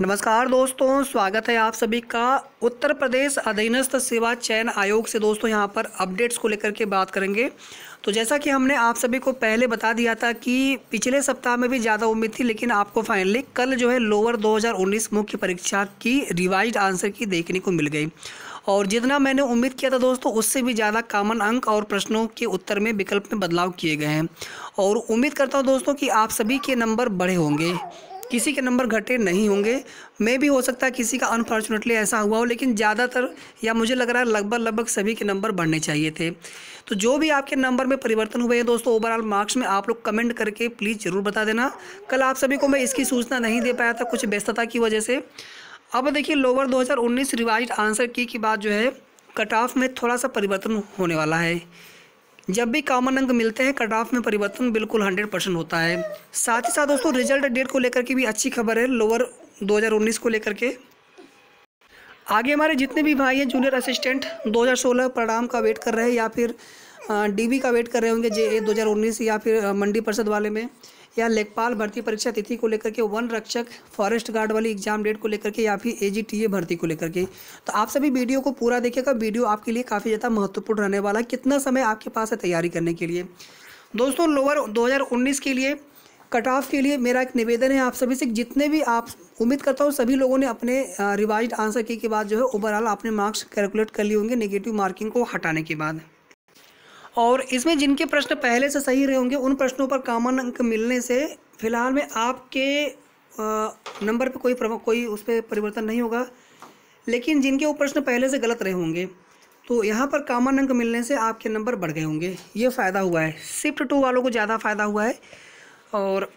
नमस्कार दोस्तों स्वागत है आप सभी का उत्तर प्रदेश अधीनस्थ सेवा चयन आयोग से दोस्तों यहां पर अपडेट्स को लेकर के बात करेंगे तो जैसा कि हमने आप सभी को पहले बता दिया था कि पिछले सप्ताह में भी ज़्यादा उम्मीद थी लेकिन आपको फाइनली कल जो है लोअर 2019 मुख्य परीक्षा की रिवाइज आंसर की देखने को मिल गई और जितना मैंने उम्मीद किया था दोस्तों उससे भी ज़्यादा कामन अंक और प्रश्नों के उत्तर में विकल्प में बदलाव किए गए हैं और उम्मीद करता हूँ दोस्तों कि आप सभी के नंबर बढ़े होंगे किसी के नंबर घटे नहीं होंगे मे भी हो सकता है किसी का अनफॉर्चुनेटली ऐसा हुआ हो लेकिन ज़्यादातर या मुझे लग रहा है लगभग लगभग सभी के नंबर बढ़ने चाहिए थे तो जो भी आपके नंबर में परिवर्तन हुए हैं दोस्तों ओवरऑल मार्क्स में आप लोग कमेंट करके प्लीज़ ज़रूर बता देना कल आप सभी को मैं इसकी सूचना नहीं दे पाया था कुछ व्यस्तता की वजह से अब देखिए लोअर दो रिवाइज आंसर की की बात जो है कट ऑफ में थोड़ा सा परिवर्तन होने वाला है जब भी कॉमन अंक मिलते हैं कट ऑफ में परिवर्तन बिल्कुल हंड्रेड परसेंट होता है साथ ही साथ दोस्तों रिजल्ट डेट को लेकर के भी अच्छी खबर है लोअर 2019 को लेकर के आगे हमारे जितने भी भाई हैं जूनियर असिस्टेंट 2016 परिणाम का वेट कर रहे हैं या फिर डीबी का वेट कर रहे होंगे जे ए दो या फिर मंडी परिषद वाले में या लेखपाल भर्ती परीक्षा तिथि को लेकर के वन रक्षक फॉरेस्ट गार्ड वाली एग्जाम डेट को लेकर के या फिर ए भर्ती को लेकर के तो आप सभी वीडियो को पूरा देखिएगा वीडियो आपके लिए काफ़ी ज़्यादा महत्वपूर्ण रहने वाला है कितना समय आपके पास है तैयारी करने के लिए दोस्तों लोअर दो के लिए कट ऑफ के लिए मेरा एक निवेदन है आप सभी से जितने भी आप उम्मीद करता हूँ सभी लोगों ने अपने रिवाइज आंसर की के बाद जो है ओवरऑल आपने मार्क्स कैलकुलेट कर लिए होंगे नेगेटिव मार्किंग को हटाने के बाद और इसमें जिनके प्रश्न पहले से सही रहे होंगे उन प्रश्नों पर कामन अंक मिलने से फिलहाल में आपके नंबर पे कोई कोई उस पर परिवर्तन नहीं होगा लेकिन जिनके वो प्रश्न पहले से गलत रहे होंगे तो यहाँ पर कामन अंक मिलने से आपके नंबर बढ़ गए होंगे ये फ़ायदा हुआ है शिफ्ट टू वालों को ज़्यादा फ़ायदा हुआ है और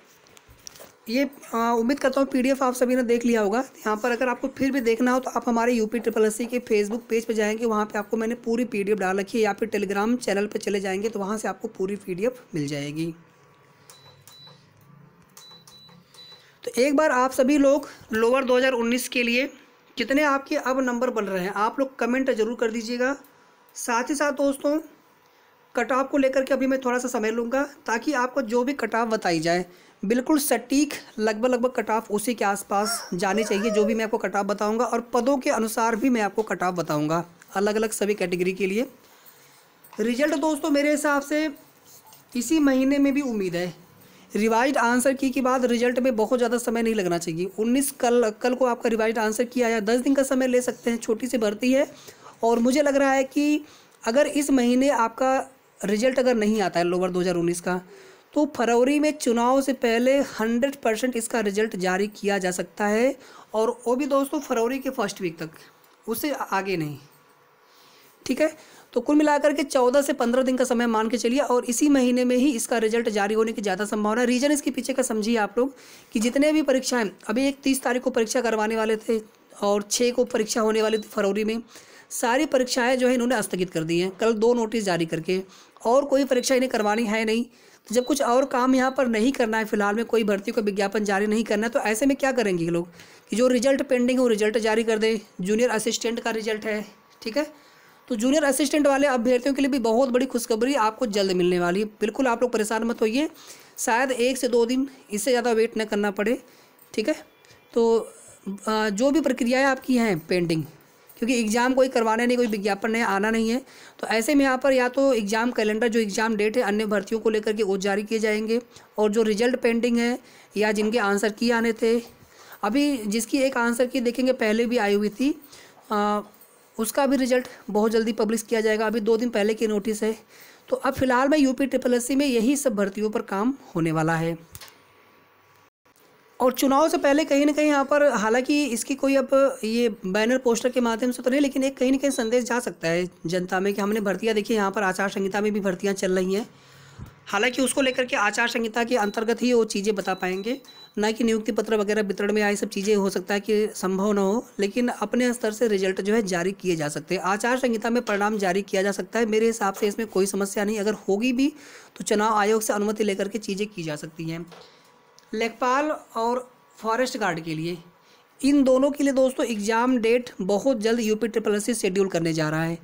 ये उम्मीद करता हूँ पीडीएफ आप सभी ने देख लिया होगा यहाँ पर अगर आपको फिर भी देखना हो तो आप हमारे यूपी ट्रिपल एस के फेसबुक पेज पर पे जाएंगे वहाँ पे आपको मैंने पूरी पीडीएफ डाल रखी है या फिर टेलीग्राम चैनल पर चले जाएंगे तो वहाँ से आपको पूरी पीडीएफ मिल जाएगी तो एक बार आप सभी लोग लोअर दो के लिए कितने आपके अब नंबर बन रहे हैं आप लोग कमेंट जरूर कर दीजिएगा साथ ही साथ दोस्तों कटाव को लेकर के अभी मैं थोड़ा सा समय लूँगा ताकि आपको जो भी कटाव बताई जाए बिल्कुल सटीक लगभग लगभग कटाव उसी के आसपास जाने चाहिए जो भी मैं आपको कटाव बताऊँगा और पदों के अनुसार भी मैं आपको कटाव बताऊँगा अलग अलग सभी कैटेगरी के लिए रिजल्ट दोस्तों मेरे हिसाब से इसी महीने में भी उम्मीद है रिवाइज आंसर की के बाद रिजल्ट में बहुत ज़्यादा समय नहीं लगना चाहिए 19 कल कल को आपका रिवाइज आंसर किया या 10 दिन का समय ले सकते हैं छोटी सी भर्ती है और मुझे लग रहा है कि अगर इस महीने आपका रिजल्ट अगर नहीं आता है लोवर 2019 का तो फरवरी में चुनाव से पहले 100 परसेंट इसका रिजल्ट जारी किया जा सकता है और वो भी दोस्तों फरवरी के फर्स्ट वीक तक उससे आगे नहीं ठीक है तो कुल मिलाकर के 14 से 15 दिन का समय मान के चलिए और इसी महीने में ही इसका रिजल्ट जारी होने की ज़्यादा संभावना रीज़न इसके पीछे का समझिए आप लोग कि जितने भी परीक्षाएं अभी एक तीस तारीख को परीक्षा करवाने वाले थे और छः को परीक्षा होने वाली थी फरवरी में सारी परीक्षाएं जो है इन्होंने स्थगित कर दी हैं कल दो नोटिस जारी करके और कोई परीक्षा इन्हें करवानी है नहीं तो जब कुछ और काम यहाँ पर नहीं करना है फिलहाल में कोई भर्ती का विज्ञापन जारी नहीं करना है तो ऐसे में क्या करेंगे लोग कि जो रिजल्ट पेंडिंग है वो रिजल्ट जारी कर दें जूनियर असिस्टेंट का रिजल्ट है ठीक है तो जूनियर असिस्टेंट वाले अभ्यर्थियों के लिए भी बहुत बड़ी खुशखबरी आपको जल्द मिलने वाली है बिल्कुल आप लोग परेशान मत होइए शायद एक से दो दिन इससे ज़्यादा वेट न करना पड़े ठीक है तो जो भी प्रक्रियाएँ आपकी हैं पेंटिंग क्योंकि एग्ज़ाम कोई करवाना नहीं कोई विज्ञापन नहीं आना नहीं है तो ऐसे में यहाँ पर या तो एग्ज़ाम कैलेंडर जो एग्ज़ाम डेट है अन्य भर्तियों को लेकर के वो जारी किए जाएंगे और जो रिजल्ट पेंडिंग है या जिनके आंसर की आने थे अभी जिसकी एक आंसर की देखेंगे पहले भी आई हुई थी आ, उसका भी रिजल्ट बहुत जल्दी पब्लिश किया जाएगा अभी दो दिन पहले की नोटिस है तो अब फिलहाल में यूपी ट्रिपल एस में यही सब भर्तियों पर काम होने वाला है और चुनाव से पहले कहीं ना कहीं यहाँ पर हालांकि इसकी कोई अब ये बैनर पोस्टर के माध्यम से तो नहीं लेकिन एक कहीं ना कहीं संदेश जा सकता है जनता में कि हमने भर्तियाँ देखी यहाँ पर आचार संहिता में भी भर्तियाँ चल रही हैं हालांकि उसको लेकर के आचार संहिता के अंतर्गत ही वो चीज़ें बता पाएंगे ना कि नियुक्ति पत्र वगैरह वितरण में आई सब चीज़ें हो सकता है कि संभव ना हो लेकिन अपने स्तर से रिजल्ट जो है जारी किए जा सकते हैं आचार संहिता में परिणाम जारी किया जा सकता है मेरे हिसाब से इसमें कोई समस्या नहीं अगर होगी भी तो चुनाव आयोग से अनुमति लेकर के चीज़ें की जा सकती हैं लेखपाल और फॉरेस्ट गार्ड के लिए इन दोनों के लिए दोस्तों एग्ज़ाम डेट बहुत जल्द यूपी ट्रिपल एस शेड्यूल करने जा रहा है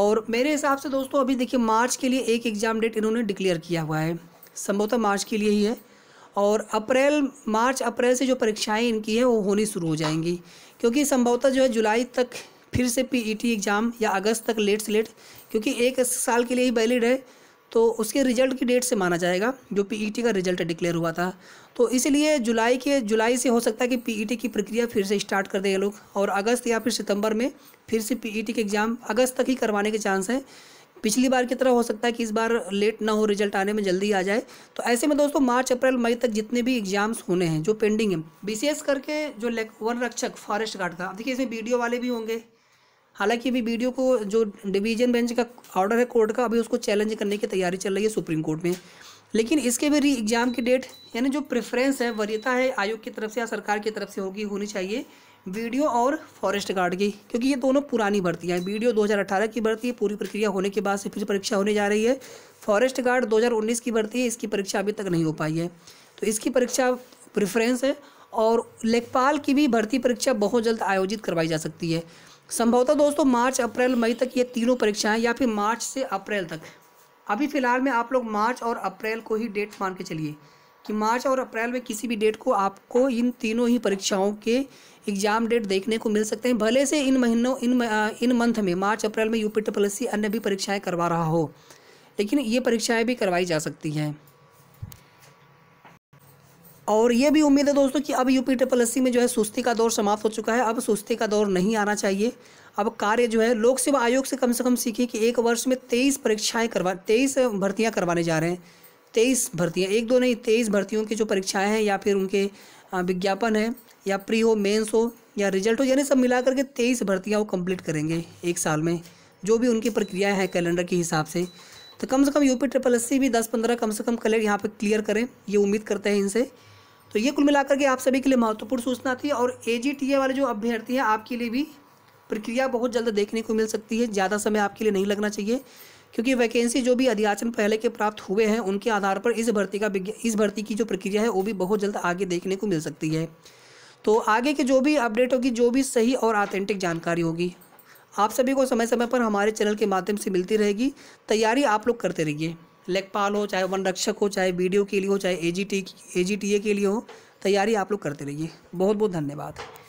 और मेरे हिसाब से दोस्तों अभी देखिए मार्च के लिए एक एग्ज़ाम डेट इन्होंने डिक्लेयर किया हुआ है संभवतः मार्च के लिए ही है और अप्रैल मार्च अप्रैल से जो परीक्षाएं इनकी हैं वो होनी शुरू हो जाएंगी क्योंकि संभवतः जो है जुलाई तक फिर से पीईटी एग्ज़ाम e या अगस्त तक लेट से लेट क्योंकि एक साल के लिए ही वैलिड है तो उसके रिजल्ट की डेट से माना जाएगा जो पीईटी e का रिजल्ट डिक्लेयर हुआ था तो इसलिए जुलाई के जुलाई से हो सकता है कि पीईटी e की प्रक्रिया फिर से स्टार्ट कर देंगे लोग और अगस्त या फिर सितंबर में फिर से पीईटी e के एग्ज़ाम अगस्त तक ही करवाने के चांस हैं पिछली बार की तरह हो सकता है कि इस बार लेट ना हो रिजल्ट आने में जल्दी आ जाए तो ऐसे में दोस्तों मार्च अप्रैल मई तक जितने भी एग्जाम्स होने हैं जो पेंडिंग हैं विशेष करके जो वन रक्षक फॉरेस्ट गार्ड का देखिए इसमें वीडियो वाले भी होंगे हालांकि अभी वीडियो को जो डिवीजन बेंच का ऑर्डर है कोर्ट का अभी उसको चैलेंज करने की तैयारी चल रही है सुप्रीम कोर्ट में लेकिन इसके भी री एग्ज़ाम की डेट यानी जो प्रेफरेंस है वरीयता है आयोग की तरफ से या सरकार की तरफ से होगी होनी चाहिए वीडियो और फॉरेस्ट गार्ड की क्योंकि ये दोनों पुरानी भर्ती हैं वीडियो 2018 की भर्ती है पूरी प्रक्रिया होने के बाद से फिर परीक्षा होने जा रही है फॉरेस्ट गार्ड 2019 की भर्ती है इसकी परीक्षा अभी तक नहीं हो पाई है तो इसकी परीक्षा प्रेफरेंस है और लेखपाल की भी भर्ती परीक्षा बहुत जल्द आयोजित करवाई जा सकती है संभवतः दोस्तों मार्च अप्रैल मई तक ये तीनों परीक्षाएं या फिर मार्च से अप्रैल तक अभी फ़िलहाल में आप लोग मार्च और अप्रैल को ही डेट मान के चलिए कि मार्च और अप्रैल में किसी भी डेट को आपको इन तीनों ही परीक्षाओं के एग्ज़ाम डेट देखने को मिल सकते हैं भले से इन महीनों इन इन मंथ में मार्च अप्रैल में यूपी ट्रिपल अन्य भी परीक्षाएँ करवा रहा हो लेकिन ये परीक्षाएँ भी करवाई जा सकती हैं और ये भी उम्मीद है दोस्तों कि अब यूपी ट्रिपल एस में जो है सुस्ती का दौर समाप्त हो चुका है अब सुस्ती का दौर नहीं आना चाहिए अब कार्य जो है लोक सेवा आयोग से कम से कम सीखें कि एक वर्ष में तेईस परीक्षाएँ करवा तेईस भर्तियाँ करवाने जा रहे हैं तेईस भर्तियाँ एक दो नहीं तेईस भर्तियों की जो परीक्षाएँ हैं या फिर उनके विज्ञापन है या प्री हो मेन्स हो या रिजल्ट हो यानी सब मिला करके तेईस भर्तियाँ वो कम्प्लीट करेंगे एक साल में जो भी उनकी प्रक्रियाएँ हैं कैलेंडर के हिसाब से तो कम से कम यूपी ट्रिपल एस भी दस पंद्रह कम से कम कलर यहाँ पर क्लियर करें ये उम्मीद करते हैं इनसे तो ये कुल मिलाकर के आप सभी के लिए महत्वपूर्ण सूचना थी और ए वाले जो अभ्यर्थी हैं आपके लिए भी प्रक्रिया बहुत जल्द देखने को मिल सकती है ज़्यादा समय आपके लिए नहीं लगना चाहिए क्योंकि वैकेंसी जो भी अध्याचन पहले के प्राप्त हुए हैं उनके आधार पर इस भर्ती का इस भर्ती की जो प्रक्रिया है वो भी बहुत जल्द आगे देखने को मिल सकती है तो आगे के जो भी अपडेट होगी जो भी सही और ऑथेंटिक जानकारी होगी आप सभी को समय समय पर हमारे चैनल के माध्यम से मिलती रहेगी तैयारी आप लोग करते रहिए लेखपाल हो चाहे वन रक्षक हो चाहे बी के लिए हो चाहे ए जी के लिए हो तैयारी आप लोग करते रहिए बहुत बहुत धन्यवाद